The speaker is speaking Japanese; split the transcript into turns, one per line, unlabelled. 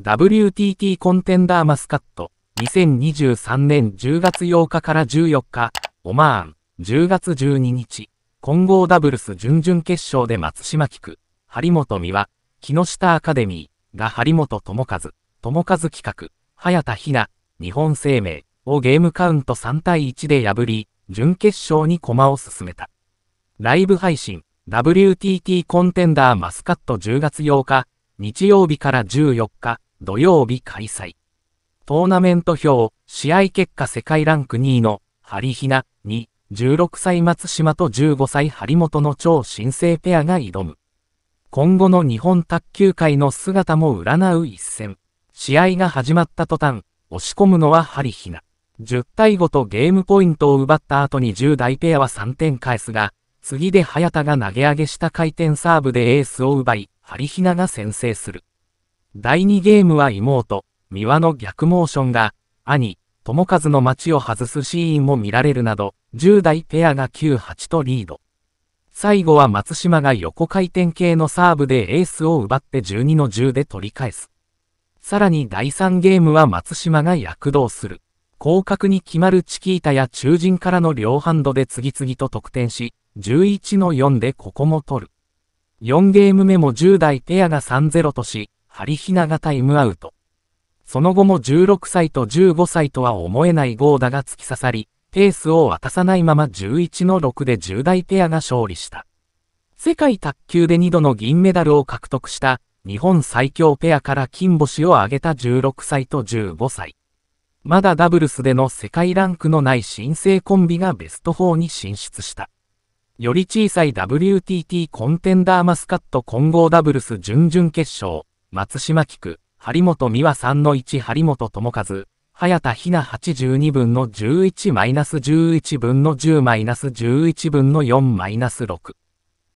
WTT コンテンダーマスカット、2023年10月8日から14日、オマーン、10月12日、混合ダブルス準々決勝で松島菊、張本美和、木下アカデミーが張本智和、智和企画、早田ひな、日本生命をゲームカウント3対1で破り、準決勝に駒を進めた。ライブ配信、WTT コンテンダーマスカット10月8日、日曜日から14日、土曜日開催。トーナメント表、試合結果世界ランク2位の、ハリヒナ2、16歳松島と15歳張本の超新星ペアが挑む。今後の日本卓球界の姿も占う一戦。試合が始まった途端、押し込むのはハリヒナ。10対5とゲームポイントを奪った後に10代ペアは3点返すが、次で早田が投げ上げした回転サーブでエースを奪い、ハリヒナが先制する。第2ゲームは妹、三輪の逆モーションが、兄、友和の街を外すシーンも見られるなど、10代ペアが9-8とリード。最後は松島が横回転系のサーブでエースを奪って12の10で取り返す。さらに第3ゲームは松島が躍動する。広角に決まるチキータや中陣からの両ハンドで次々と得点し、11の4でここも取る。4ゲーム目も10代ペアが3-0とし、ハリヒナがタイムアウト。その後も16歳と15歳とは思えないゴーダが突き刺さり、ペースを渡さないまま11の6で10代ペアが勝利した。世界卓球で2度の銀メダルを獲得した日本最強ペアから金星を挙げた16歳と15歳。まだダブルスでの世界ランクのない新生コンビがベスト4に進出した。より小さい WTT コンテンダーマスカット混合ダブルス準々決勝。松島菊、張本美和さんの1張本智和、早田ひな82分の11マイナス11分の10マイナス11分の4マイナス6。